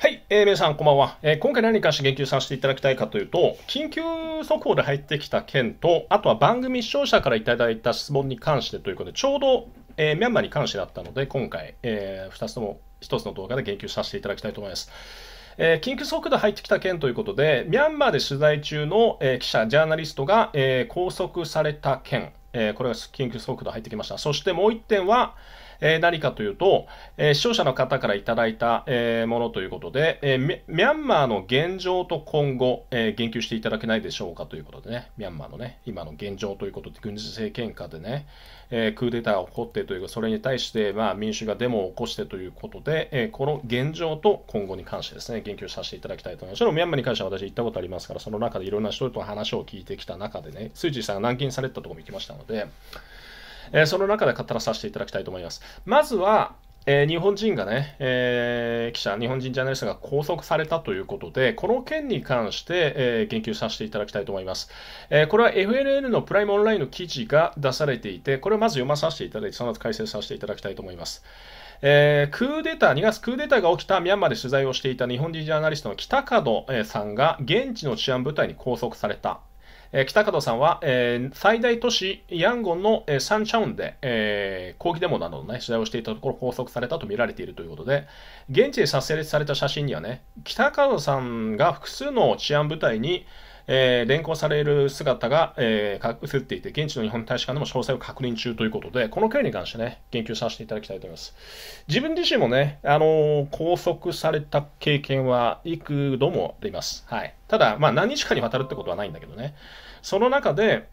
はい、えー、皆さんこんばんは、えー、今回何かし言及させていただきたいかというと、緊急速報で入ってきた件と、あとは番組視聴者からいただいた質問に関してということで、ちょうど、えー、ミャンマーに関してだったので、今回、えー、2つとも1つの動画で言及させていただきたいと思います。えー、緊急速度入ってきた件ということで、ミャンマーで取材中の、えー、記者、ジャーナリストが、えー、拘束された件、えこれが緊急速度入ってきました。そしてもう1点は、えー、何かというと、えー、視聴者の方からいただいた、えー、ものということで、えミャンマーの現状と今後、え言及していただけないでしょうかということでね、ミャンマーのね、今の現状ということで、軍事政権下でね、えクーデターが起こってというか、それに対して、まあ、民主がデモを起こしてということで、えこの現状と今後に関してですね、言及させていただきたいと思います。もちろんミャンマーに関しては私行ったことありますから、その中でいろんな人と話を聞いてきた中でね、スー・チーさんが軟禁されたところも行きましたので、えー、その中で語らさせていただきたいと思います。まずは、えー、日本人がね、えー、記者、日本人ジャーナリストが拘束されたということで、この件に関して、えー、言及させていただきたいと思います、えこれは FNN のプライムオンラインの記事が出されていて、これをまず読まさせていただいて、その後解説させていただきたいと思います。えー、クーデター、2月クーデターが起きたミャンマーで取材をしていた日本人ジャーナリストの北角さんが現地の治安部隊に拘束されたえー、北方さんは、えー、最大都市ヤンゴンの、えー、サンチャウンで、えー、抗議デモなどの、ね、取材をしていたところ拘束されたと見られているということで、現地で撮影された写真にはね、北方さんが複数の治安部隊に、えー、連行される姿が、えー、映っていて、現地の日本大使館でも詳細を確認中ということで、この件に関してね、言及させていただきたいと思います。自分自身もね、あのー、拘束された経験は幾度もあります。はい。ただ、まあ、何日かにわたるってことはないんだけどね。その中で、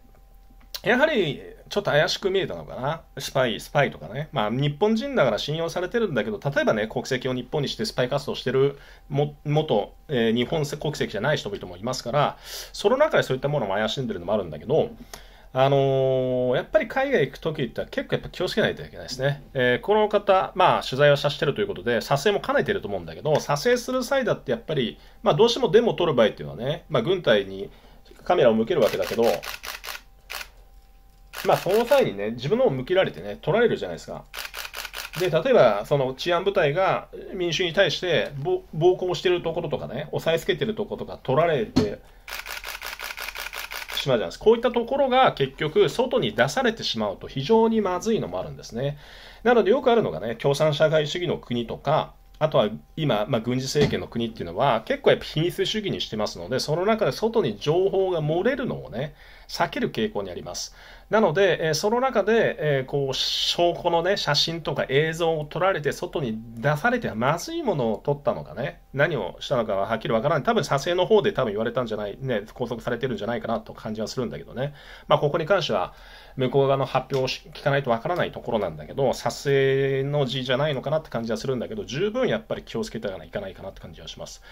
やはり、ちょっと怪しく見えたのかな。スパイ、スパイとかね。まあ、日本人だから信用されてるんだけど、例えばね、国籍を日本にしてスパイ活動してる、も、元、えー、日本国籍じゃない人々もいますから、その中でそういったものも怪しんでるのもあるんだけど、あのー、やっぱり海外行くときって結構やっぱ気をつけないといけないですね。えー、この方、まあ取材をさしてるということで、撮影も兼ねてると思うんだけど、撮影する際だってやっぱり、まあどうしてもデモを撮る場合っていうのはね、まあ軍隊にカメラを向けるわけだけど、まあ、その際にね、自分のも向けられてね、取られるじゃないですか。で、例えば、その治安部隊が民衆に対して暴行してるところとかね、押さえつけてるところとか取られてしまうじゃないですか。こういったところが結局、外に出されてしまうと非常にまずいのもあるんですね。なので、よくあるのがね、共産社会主義の国とか、あとは今、まあ、軍事政権の国っていうのは結構やっぱ秘密主義にしてますので、その中で外に情報が漏れるのをね、避ける傾向にあります。なので、えその中で、えこう証拠の、ね、写真とか映像を撮られて外に出されてはまずいものを撮ったのかね何をしたのかははっきりわからない多分撮影の方で多分言われたんじゃない、ね、拘束されてるんじゃないかなと感じはするんだけどね、まあ、ここに関しては向こう側の発表を聞かないとわからないところなんだけど撮影の字じゃないのかなって感じはするんだけど十分やっぱり気をつけてはいかないかなって感じはします。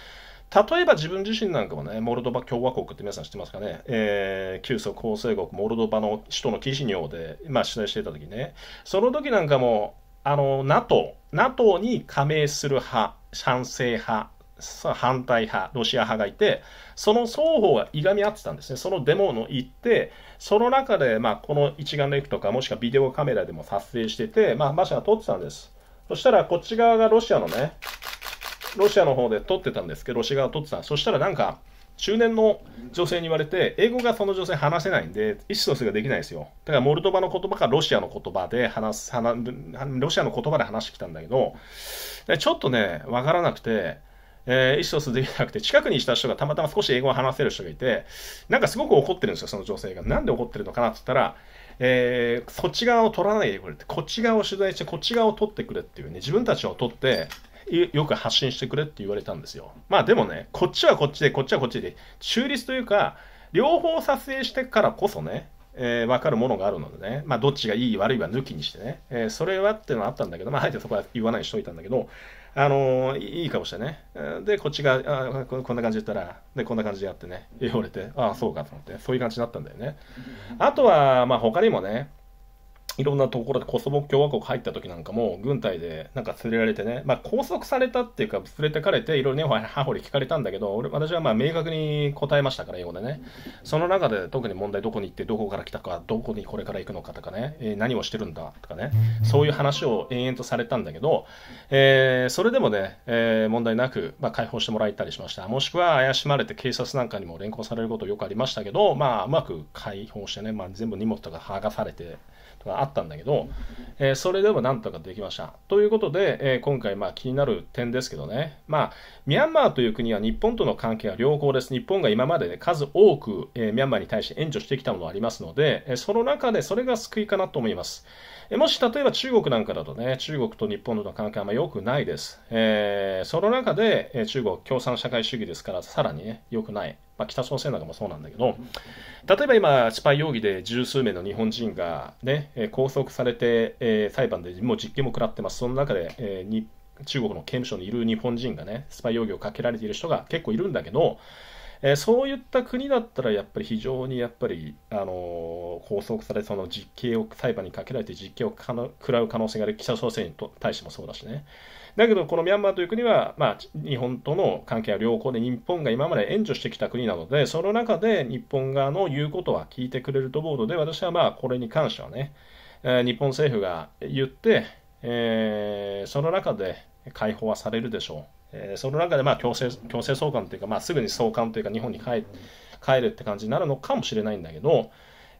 例えば自分自身なんかもね、モルドバ共和国って皆さん知ってますかね、えー、旧祖構成国、モルドバの首都のキシニョで、まあ、取材していた時ね、その時なんかも、あの、NATO、NATO に加盟する派、賛成派、反対派、ロシア派がいて、その双方がいがみ合ってたんですね、そのデモの行って、その中で、まあ、この一眼レフとか、もしくはビデオカメラでも撮影してて、まあ、マシャが撮ってたんです。そしたら、こっち側がロシアのね、ロシアの方で撮ってたんですけど、ロシア側撮ってたそしたらなんか、中年の女性に言われて、英語がその女性話せないんで、意思疎通ができないですよ。だからモルドバの言葉かロシアの言葉で話す、話ロシアの言葉で話してきたんだけど、ちょっとね、わからなくて、えー、意思疎通できなくて、近くにした人がたまたま少し英語を話せる人がいて、なんかすごく怒ってるんですよ、その女性が。なんで怒ってるのかなって言ったら、えー、そっち側を取らないでくれって、こっち側を取材して、こっち側を取ってくれっていうね、自分たちを取って、よく発信してくれって言われたんですよ。まあでもね、こっちはこっちで、こっちはこっちで、中立というか、両方撮影してからこそね、えー、分かるものがあるのでね、まあ、どっちがいい悪いは抜きにしてね、えー、それはっていうのはあったんだけど、まあ、あえてそこは言わないにしといたんだけど、あのー、いい顔してね、で、こっちが、あこんな感じで言ったら、で、こんな感じでやってね、言われて、ああ、そうかと思って、そういう感じになったんだよね。あとは、まあ、他にもね、いろんなところでコソボ共和国入った時なんかも、軍隊でなんか連れられてね、まあ拘束されたっていうか、連れてかれて、いろいろね、ハホリ聞かれたんだけど、俺、私はまあ明確に答えましたから、英語でね。その中で特に問題どこに行って、どこから来たか、どこにこれから行くのかとかね、えー、何をしてるんだとかね、そういう話を延々とされたんだけど、えー、それでもね、えー、問題なく、まあ、解放してもらえたりしました。もしくは怪しまれて警察なんかにも連行されることよくありましたけど、まあうまく解放してね、まあ全部荷物とか剥がされて、があったんだけど、えー、それでもなんとかできました。ということで、えー、今回まあ気になる点ですけどね、まあ、ミャンマーという国は日本との関係が良好です。日本が今まで、ね、数多く、えー、ミャンマーに対して援助してきたものがありますので、えその中でそれが救いかなと思います。えもし例えば中国なんかだとね、中国と日本との関係はあま良くないです。えその中で、え中国共産社会主義ですから、さらにね、良くない。まあ、北朝鮮なんかもそうなんだけど、例えば今、スパイ容疑で十数名の日本人が、ね、拘束されて、えー、裁判でもう実刑も食らってます、その中で、えー、中国の刑務所にいる日本人がね、スパイ容疑をかけられている人が結構いるんだけど、えー、そういった国だったらやっぱり非常にやっぱり、あのー、拘束されその実刑を裁判にかけられて実刑をかの食らう可能性がある北朝鮮に対してもそうだしねだけどこのミャンマーという国は、まあ、日本との関係は良好で日本が今まで援助してきた国なのでその中で日本側の言うことは聞いてくれると思うので私はまあこれに関してはね、えー、日本政府が言って、えー、その中で解放はされるでしょう。えー、その中でまあ強制強制送還というか、まあ、すぐに送還というか日本に帰帰るって感じになるのかもしれないんだけど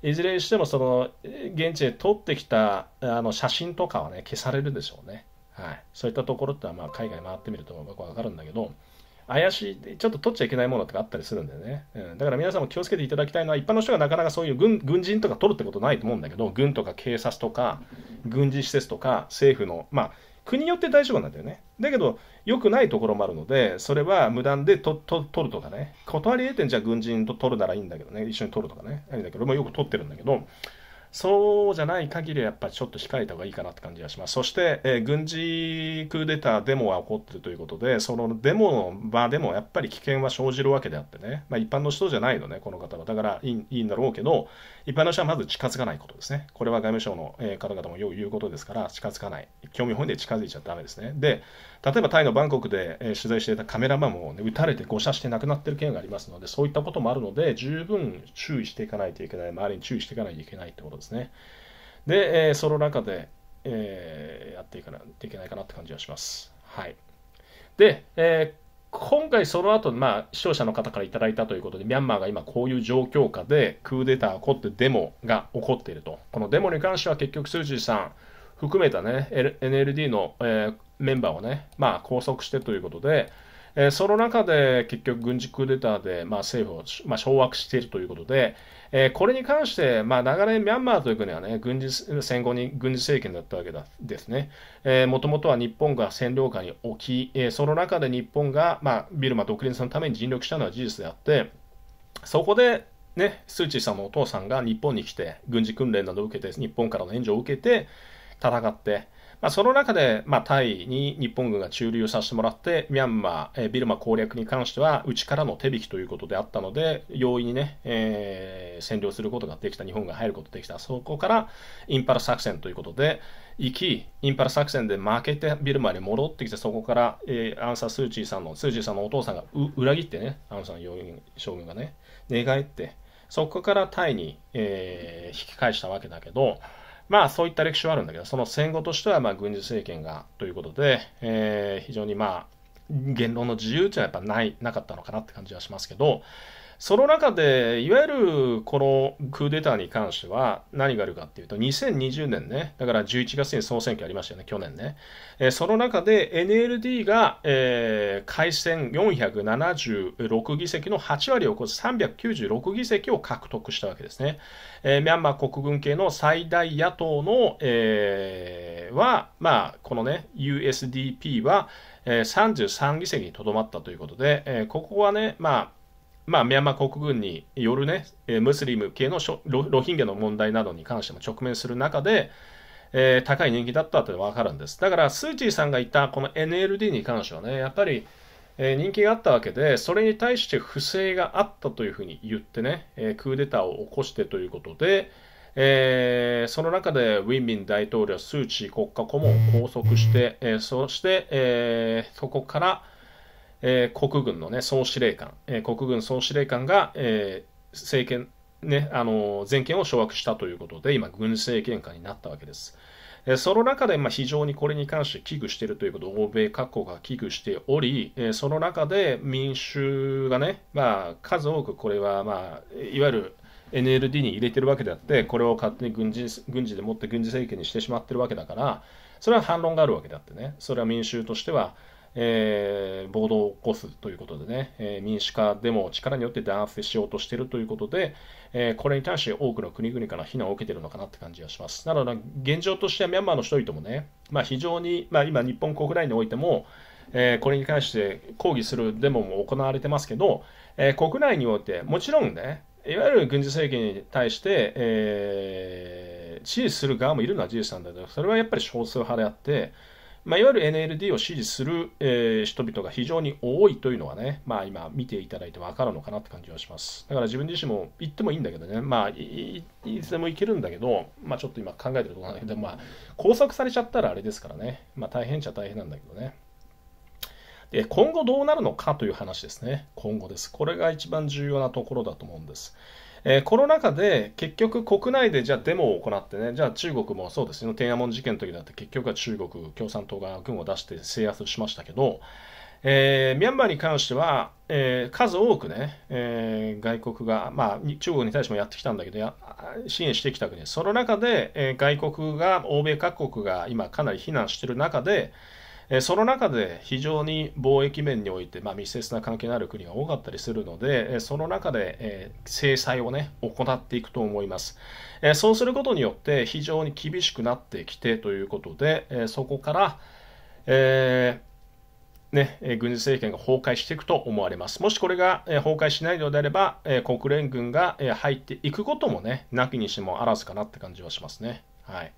いずれにしてもその現地で撮ってきたあの写真とかはね消されるでしょうね、はい、そういったところってはまあ海外回ってみると僕はわかるんだけど怪しいちょっと取っちゃいけないものとかあったりするんだよね、うん、だから皆さんも気をつけていただきたいのは一般の人がなかなかそういう軍軍人とか取るってことないと思うんだけど軍とか警察とか軍事施設とか政府のまあ国によって大丈夫なんだよね。だけど、良くないところもあるので、それは無断でとと取るとかね、断り得てじゃあ軍人と取るならいいんだけどね、一緒に取るとかね、あいんだけど、もよく取ってるんだけど、そうじゃない限りやっぱりちょっと控えた方がいいかなって感じがします。そして、えー、軍事クーデターデモが起こってるということで、そのデモの場でもやっぱり危険は生じるわけであってね、まあ、一般の人じゃないのね、この方は。だからいいいいんだろうけど、一般の人はまず近づかないことですね。これは外務省の、え方々もよう言うことですから、近づかない。興味本位で近づいちゃダメですね。で、例えばタイのバンコクで、えー、取材していたカメラマンも、ね、撃たれて誤射して亡くなっている件がありますので、そういったこともあるので、十分注意していかないといけない、周りに注意していかないといけないってことですね。で、えー、その中で、えー、やっていかないといけないかなって感じがします。はい。で、えー今回その後、まあ、視聴者の方からいただいたということで、ミャンマーが今こういう状況下でクーデターが起こってデモが起こっていると。このデモに関しては結局、スー・ジーさん、含めたね、NLD の、えー、メンバーをね、まあ、拘束してということで、えー、その中で結局軍事クーデターで、まあ、政府を、まあ、掌握しているということで、えー、これに関して、まあ、長年ミャンマーという国はね、軍事戦後に軍事政権だったわけだですね。もともとは日本が占領下に置き、えー、その中で日本が、まあ、ビルマ独立のために尽力したのは事実であって、そこで、ね、スー・チーさんのお父さんが日本に来て、軍事訓練などを受けて、日本からの援助を受けて、戦って、まあ、その中で、まあ、タイに日本軍が駐留させてもらって、ミャンマー、えビルマ攻略に関しては、うちからの手引きということであったので、容易にね、えー、占領することができた、日本が入ることができた、そこからインパラ作戦ということで、行き、インパラ作戦で負けてビルマに戻ってきて、そこから、えー、アンサー・スー・チーさんの、スー・チーさんのお父さんが裏切ってね、アンサー将軍がね、寝返って、そこからタイに、えー、引き返したわけだけど、まあそういった歴史はあるんだけど、その戦後としてはまあ軍事政権がということで、えー、非常にまあ言論の自由というのはやっぱない、なかったのかなって感じはしますけど、その中で、いわゆるこのクーデターに関しては、何があるかっていうと、2020年ね、だから11月に総選挙ありましたよね、去年ね。えー、その中で NLD が、えー、改選476議席の8割を超す396議席を獲得したわけですね。えー、ミャンマー国軍系の最大野党の、えー、は、まあ、このね、USDP は、えー、33議席にとどまったということで、えー、ここはね、まあ、まあ、ミャンマー国軍によるね、ムスリム系のロヒンギャの問題などに関しても直面する中で、えー、高い人気だったと分かるんです。だから、スー・チーさんがいたこの NLD に関してはね、やっぱり、えー、人気があったわけで、それに対して不正があったというふうに言ってね、えー、クーデターを起こしてということで、えー、その中でウィン・ミン大統領、スー・チー国家顧問を拘束して、えそして、えそこから、えー、国軍の、ね、総司令官、えー、国軍総司令官が、えー、政権、ね、あの、全権を掌握したということで、今、軍政権下になったわけです。その中で、まあ、非常にこれに関して危惧しているということを欧米各国が危惧しており、その中で民衆がね、まあ、数多くこれは、まあ、いわゆる NLD に入れてるわけであって、これを勝手に軍事軍事でもって軍事政権にしてしまってるわけだから、それは反論があるわけであってね、それは民衆としては、えー、暴動を起こすということでね、えー、民主化でも力によって弾圧しようとしているということで、えー、これに対して多くの国々から非難を受けているのかなって感じがします。なので、現状としてはミャンマーの人々もね、まあ、非常に、まあ、今、日本国内においても、えこれに関して抗議するデモも行われてますけど、え国内において、もちろんね、いわゆる軍事政権に対して、え支持する側もいるのは事実なんだけど、それはやっぱり少数派であって、まあ、いわゆる NLD を支持する、えー、人々が非常に多いというのはね、まあ、今見ていただいて分かるのかなって感じはします。だから自分自身も行ってもいいんだけどね、まあ、いつでも行けるんだけど、まあ、ちょっと今考えてるところなんだけど、まあ、拘束されちゃったらあれですからね、まあ、大変っちゃ大変なんだけどね。で今後どうなるのかという話ですね。今後です。これが一番重要なところだと思うんです。えー、コロナ禍で結局国内でじゃあデモを行ってね、じゃあ中国もそうですね、天安門事件の時だって結局は中国共産党が軍を出して制圧しましたけど、えー、ミャンマーに関しては、えー、数多くね、えー、外国が、まあ、中国に対してもやってきたんだけどや、支援してきた国、その中で、え外国が、欧米各国が今かなり非難している中で、えその中で非常に貿易面において、まあ、密接な関係のある国が多かったりするので、えその中で、え制裁をね、行っていくと思います、えそうすることによって非常に厳しくなってきてということで、えそこから、えーね、軍事政権が崩壊していくと思われます。もしこれが崩壊しないのであれば、国連軍が入っていくこともね、なきにしもあらずかなって感じはしますね。はい。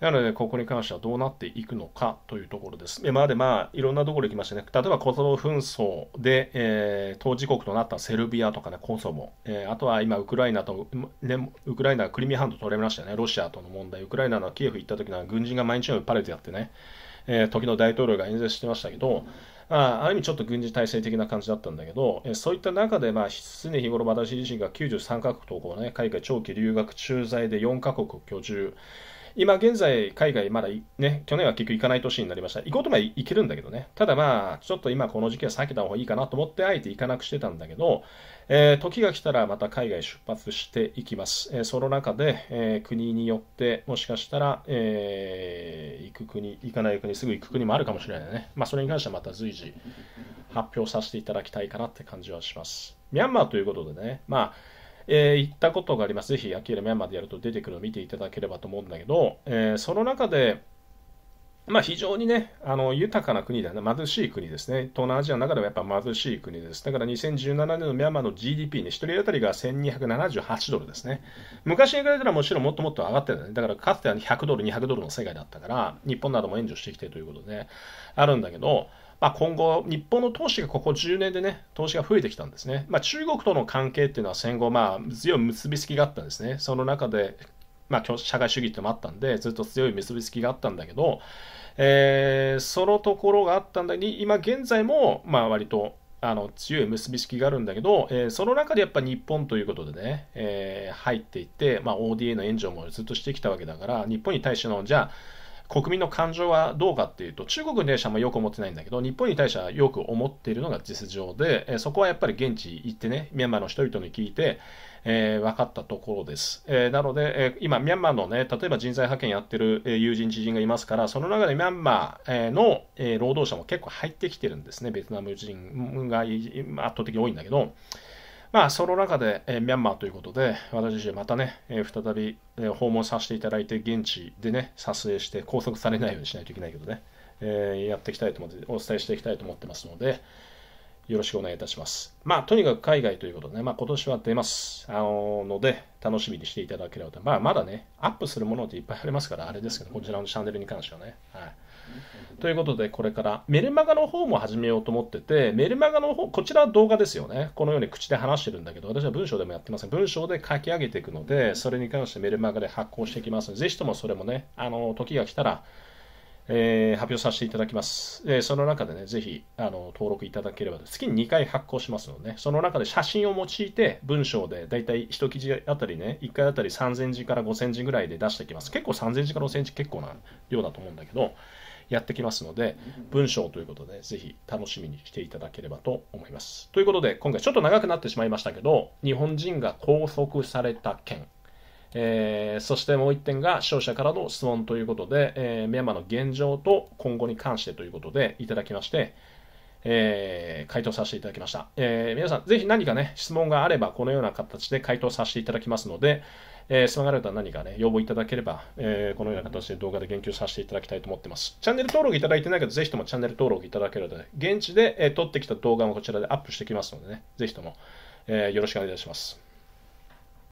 なので、ここに関してはどうなっていくのかというところです。今までまあ、いろんなところ行きましたね。例えばコソボ紛争で、えー、当事国となったセルビアとかね、コソボ、えー、あとは今、ウクライナと、ね、ウクライナがクリミア半島取れましたよね、ロシアとの問題、ウクライナのキエフ行った時の軍人が毎日のようにパレードやってね、えー、時の大統領が演説してましたけど、あある意味ちょっと軍事体制的な感じだったんだけど、えそういった中で、まあ、常日頃私自身が93カ国とこう、ね、海外長期留学駐在で4カ国居住、今現在、海外まだね、去年は結局行かない年になりました。行こうとも行けるんだけどね。ただまあ、ちょっと今この時期は避けた方がいいかなと思って、あえて行かなくしてたんだけど、えー、時が来たらまた海外出発していきます。えー、その中で、えー、国によって、もしかしたら、え行く国、行かない国、すぐ行く国もあるかもしれないね。まあ、それに関してはまた随時発表させていただきたいかなって感じはします。ミャンマーということでね、まあ、えー、行ったことがあります。ぜひ、アキレミンマーでやると出てくるのを見ていただければと思うんだけど、えー、その中で、まあ、非常にね、あの豊かな国だな、貧しい国ですね。東南アジアの中ではやっぱ貧しい国です。だから2017年のミャンマーの GDP ね、1人当たりが1278ドルですね。昔に比べたらもちろんもっともっと上がってるね。だからかつては100ドル、200ドルの世界だったから、日本なども援助してきてということで、ね、あるんだけど、まあ、今後、日本の投資がここ10年でね、投資が増えてきたんですね。まあ、中国との関係っていうのは戦後、まあ、強い結びつきがあったんですね。その中で、まあ、社会主義ってのもあったんで、ずっと強い結びつきがあったんだけど、えー、そのところがあったんだけど、今現在も、まあ、割とあの強い結びつきがあるんだけど、えー、その中でやっぱ日本ということでね、えー、入っていって、まあ、ODA の援助もずっとしてきたわけだから、日本に対しての、じゃあ、国民の感情はどうかっていうと、中国に対してはよく思ってないんだけど、日本に対してはよく思っているのが実情で、えそこはやっぱり現地行ってね、ミャンマーの人々に聞いて、えー、分かったところです。えー、なので、えー、今、ミャンマーのね、例えば人材派遣やってる、え友人、知人がいますから、その中でミャンマー、えの、え労働者も結構入ってきてるんですね、ベトナム人が圧倒的に多いんだけど。まあ、その中で、えー、ミャンマーということで、私自身またね、えー、再び、えー、訪問させていただいて、現地でね、撮影して、拘束されないようにしないといけないけどね、えー、やっていきたいと思って、お伝えしていきたいと思ってますので、よろしくお願いいたします。まあ、とにかく海外ということでね、まあ、今年は出ます。あのー、ので、楽しみにしていただければと。まあ、まだね、アップするものっていっぱいありますから、あれですけど、こちらのチャンネルに関してはね。はい。ということで、これからメルマガの方も始めようと思ってて、メルマガの方、こちらは動画ですよね。このように口で話してるんだけど、私は文章でもやってません。文章で書き上げていくので、それに関してメルマガで発行していきますので、ぜひともそれもね、あの、時が来たら、えー、発表させていただきます。えー、その中でね、ぜひあの登録いただければ月に2回発行しますので、ね、その中で写真を用いて文章でだいたい1記事あたりね、1回あたり3000字から5000字ぐらいで出してきます。結構3000字から5000字結構な量だと思うんだけど、やってきますので、文章ということで、ぜひ楽しみにしていただければと思います。ということで、今回ちょっと長くなってしまいましたけど、日本人が拘束された件、えー、そしてもう1点が視聴者からの質問ということで、えー、ミャンマーの現状と今後に関してということでいただきまして、えー、回答させていただきました。えー、皆さん、ぜひ何かね、質問があれば、このような形で回答させていただきますので、えー、質問がある方は何かね、要望いただければ、えー、このような形で動画で言及させていただきたいと思ってます。チャンネル登録いただいてない方、ぜひともチャンネル登録いただけるとね、現地で、えー、撮ってきた動画もこちらでアップしてきますのでね、ぜひとも、えー、よろしくお願いいたします。